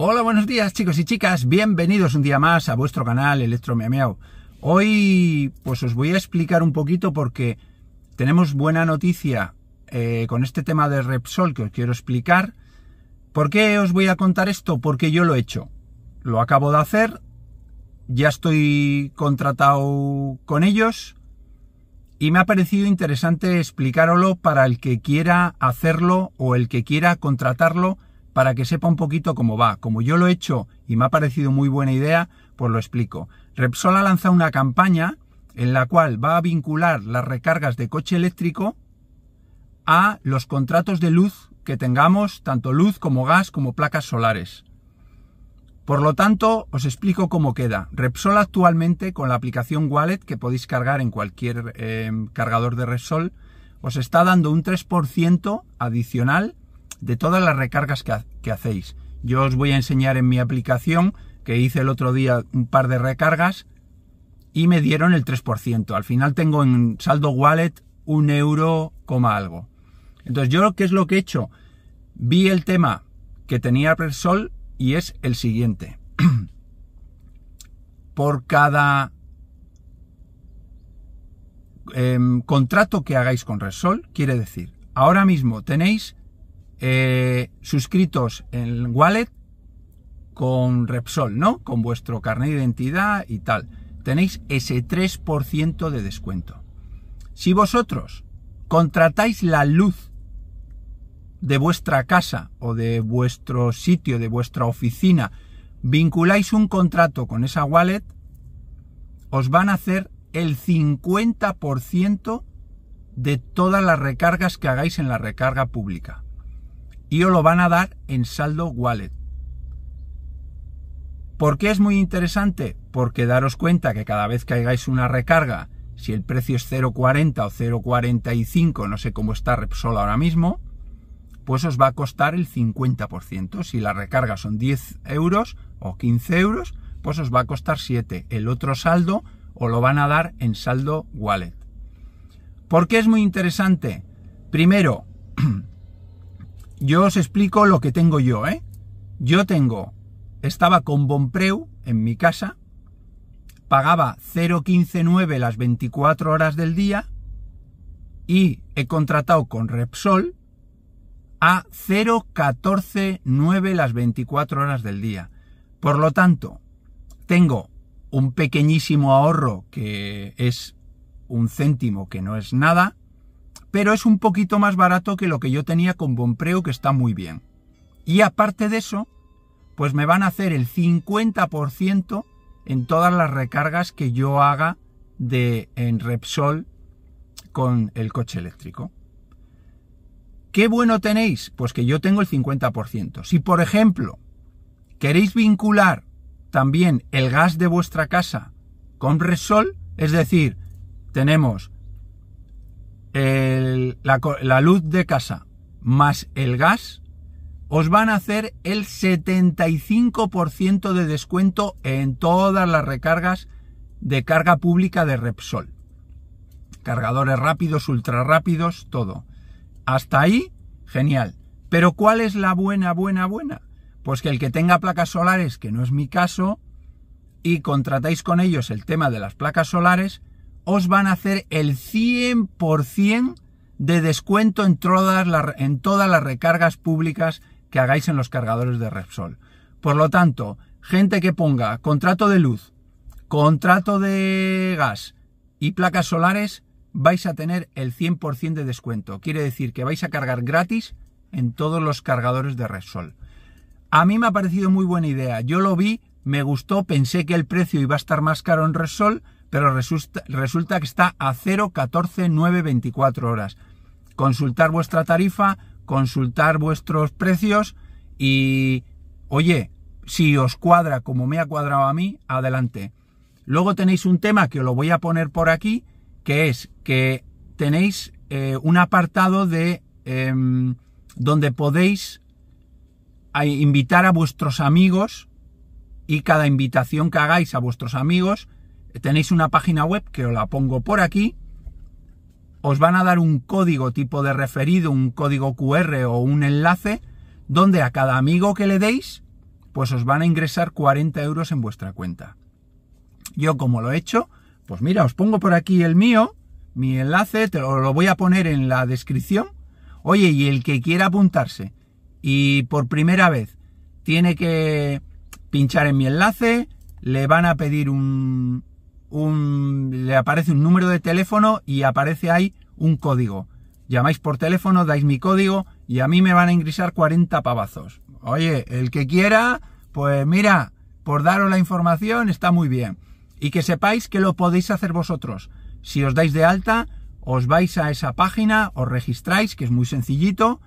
Hola, buenos días chicos y chicas, bienvenidos un día más a vuestro canal Electromeameao. Hoy pues os voy a explicar un poquito porque tenemos buena noticia eh, con este tema de Repsol que os quiero explicar. ¿Por qué os voy a contar esto? Porque yo lo he hecho. Lo acabo de hacer, ya estoy contratado con ellos y me ha parecido interesante explicarlo para el que quiera hacerlo o el que quiera contratarlo para que sepa un poquito cómo va. Como yo lo he hecho y me ha parecido muy buena idea, pues lo explico. Repsol ha lanzado una campaña en la cual va a vincular las recargas de coche eléctrico a los contratos de luz que tengamos, tanto luz como gas como placas solares. Por lo tanto, os explico cómo queda. Repsol actualmente con la aplicación Wallet que podéis cargar en cualquier eh, cargador de Repsol os está dando un 3% adicional de todas las recargas que, hacéis. Yo os voy a enseñar en mi aplicación que hice el otro día un par de recargas y me dieron el 3%. Al final tengo en saldo wallet un euro coma algo. Entonces yo qué es lo que he hecho? Vi el tema que tenía Resol y es el siguiente. Por cada em, contrato que hagáis con Resol, quiere decir, ahora mismo tenéis eh, suscritos en Wallet con Repsol, ¿no? Con vuestro carnet de identidad y tal. Tenéis ese 3% de descuento. Si vosotros contratáis la luz de vuestra casa o de vuestro sitio, de vuestra oficina, vinculáis un contrato con esa wallet, os van a hacer el 50% de todas las recargas que hagáis en la recarga pública y os lo van a dar en saldo wallet. ¿Por qué es muy interesante? Porque daros cuenta que cada vez que hagáis una recarga, si el precio es 0,40 o 0,45, no sé cómo está Repsol ahora mismo, pues os va a costar el 50%. Si la recarga son 10 euros o 15 euros, pues os va a costar 7. El otro saldo o lo van a dar en saldo wallet. ¿Por qué es muy interesante? Primero, yo os explico lo que tengo yo, ¿eh? Yo tengo, estaba con Bonpreu en mi casa, pagaba 0,159 las 24 horas del día y he contratado con Repsol a 0,149 las 24 horas del día. Por lo tanto, tengo un pequeñísimo ahorro que es un céntimo que no es nada, pero es un poquito más barato que lo que yo tenía con Bompreo, que está muy bien. Y aparte de eso, pues me van a hacer el 50% en todas las recargas que yo haga de, en Repsol con el coche eléctrico. ¿Qué bueno tenéis? Pues que yo tengo el 50%. Si, por ejemplo, queréis vincular también el gas de vuestra casa con Repsol, es decir, tenemos la, luz de casa más el gas, os van a hacer el 75% de descuento en todas las recargas de carga pública de Repsol. Cargadores rápidos, ultra rápidos, todo. Hasta ahí, genial. Pero ¿cuál es la buena, buena, buena? Pues que el que tenga placas solares, que no es mi caso, y contratáis con ellos el tema de las placas solares, os van a hacer el 100% de descuento en todas, las, en todas las recargas públicas que hagáis en los cargadores de Repsol. Por lo tanto, gente que ponga contrato de luz, contrato de gas y placas solares, vais a tener el 100% de descuento. Quiere decir que vais a cargar gratis en todos los cargadores de Repsol. A mí me ha parecido muy buena idea. Yo lo vi, me gustó, pensé que el precio iba a estar más caro en Repsol pero resulta, que está a 0,14924 horas. Consultar vuestra tarifa, consultar vuestros precios y, oye, si os cuadra como me ha cuadrado a mí, adelante. Luego tenéis un tema que os lo voy a poner por aquí, que es que tenéis eh, un apartado de em, donde podéis invitar a vuestros amigos y cada invitación que hagáis a vuestros amigos tenéis una página web que os la pongo por aquí, os van a dar un código tipo de referido, un código QR o un enlace, donde a cada amigo que le deis, pues os van a ingresar 40 euros en vuestra cuenta. Yo como lo he hecho, pues mira, os pongo por aquí el mío, mi enlace, te lo, lo voy a poner en la descripción. Oye, y el que quiera apuntarse y por primera vez tiene que pinchar en mi enlace, le van a pedir un, un, le aparece un número de teléfono y aparece ahí un código. Llamáis por teléfono, dais mi código y a mí me van a ingresar 40 pavazos. Oye, el que quiera, pues mira, por daros la información está muy bien. Y que sepáis que lo podéis hacer vosotros. Si os dais de alta, os vais a esa página, os registráis, que es muy sencillito.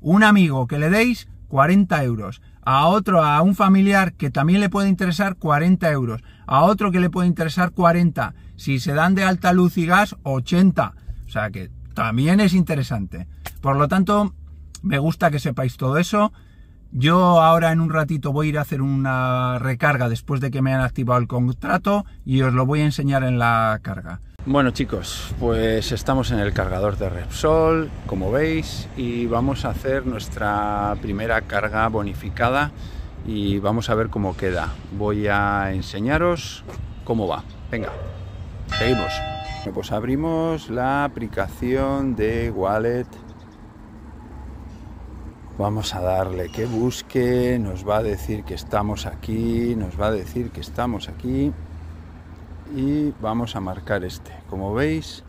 Un amigo que le deis 40 euros. A otro, a un familiar que también le puede interesar 40 euros a otro que le puede interesar 40, si se dan de alta luz y gas, 80. O sea que también es interesante. Por lo tanto, me gusta que sepáis todo eso. Yo ahora en un ratito voy a ir a hacer una recarga después de que me han activado el contrato y os lo voy a enseñar en la carga. Bueno chicos, pues estamos en el cargador de Repsol, como veis, y vamos a hacer nuestra primera carga bonificada y vamos a ver cómo queda. Voy a enseñaros cómo va. Venga, seguimos. Pues abrimos la aplicación de Wallet. Vamos a darle que busque, nos va a decir que estamos aquí, nos va a decir que estamos aquí y vamos a marcar este. Como veis,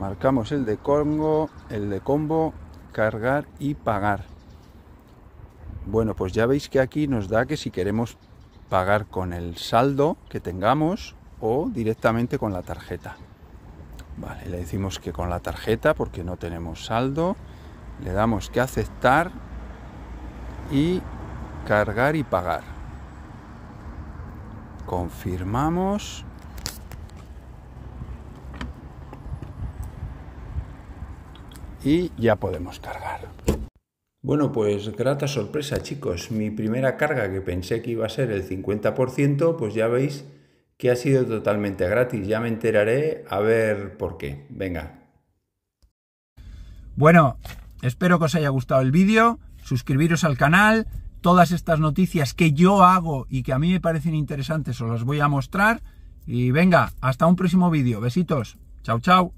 marcamos el de Congo, el de combo, cargar y pagar. Bueno, pues ya veis que aquí nos da que si queremos pagar con el saldo que tengamos o directamente con la tarjeta. Vale, le decimos que con la tarjeta porque no tenemos saldo. Le damos que aceptar y cargar y pagar. Confirmamos. Y ya podemos cargar. Bueno, pues grata sorpresa chicos. Mi primera carga que pensé que iba a ser el 50%, pues ya veis que ha sido totalmente gratis. Ya me enteraré a ver por qué. Venga. Bueno, espero que os haya gustado el vídeo. Suscribiros al canal. Todas estas noticias que yo hago y que a mí me parecen interesantes os las voy a mostrar. Y venga, hasta un próximo vídeo. Besitos. Chao, chao.